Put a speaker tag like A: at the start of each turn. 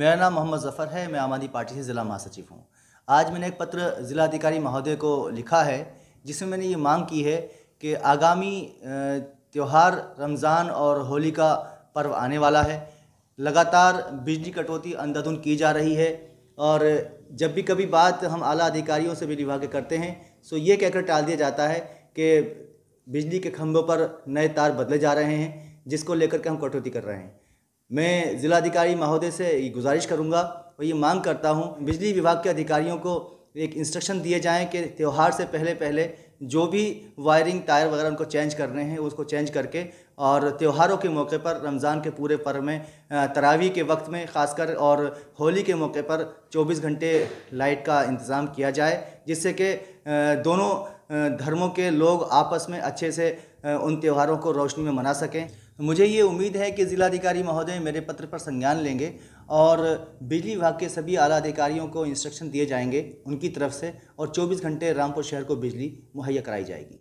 A: मेरा नाम मोहम्मद जफ़र है मैं आम आदमी पार्टी से ज़िला महासचिव हूँ आज मैंने एक पत्र ज़िला अधिकारी महोदय को लिखा है जिसमें मैंने ये मांग की है कि आगामी त्यौहार रमज़ान और होली का पर्व आने वाला है लगातार बिजली कटौती अंधाधुन की जा रही है और जब भी कभी बात हम आला अधिकारियों से भी विभाग के करते हैं सो ये कहकर टाल दिया जाता है कि बिजली के खंभों पर नए तार बदले जा रहे हैं जिसको लेकर के हम कटौती कर रहे हैं मैं ज़िलाधिकारी महोदय से गुजारिश करूँगा और ये मांग करता हूँ बिजली विभाग के अधिकारियों को एक इंस्ट्रक्शन दिए जाएँ कि त्यौहार से पहले पहले जो भी वायरिंग टायर वगैरह उनको चेंज कर रहे हैं उसको चेंज करके और त्योहारों के मौके पर रमज़ान के पूरे पर्व में तरावी के वक्त में ख़ासकर और होली के मौके पर 24 घंटे लाइट का इंतज़ाम किया जाए जिससे कि दोनों धर्मों के लोग आपस में अच्छे से उन त्योहारों को रोशनी में मना सकें मुझे ये उम्मीद है कि ज़िलाधिकारी महोदय मेरे पत्र पर संज्ञान लेंगे और बिजली विभाग के सभी आला अधिकारियों को इंस्ट्रक्शन दिए जाएंगे उनकी तरफ से और 24 घंटे रामपुर शहर को बिजली मुहैया कराई जाएगी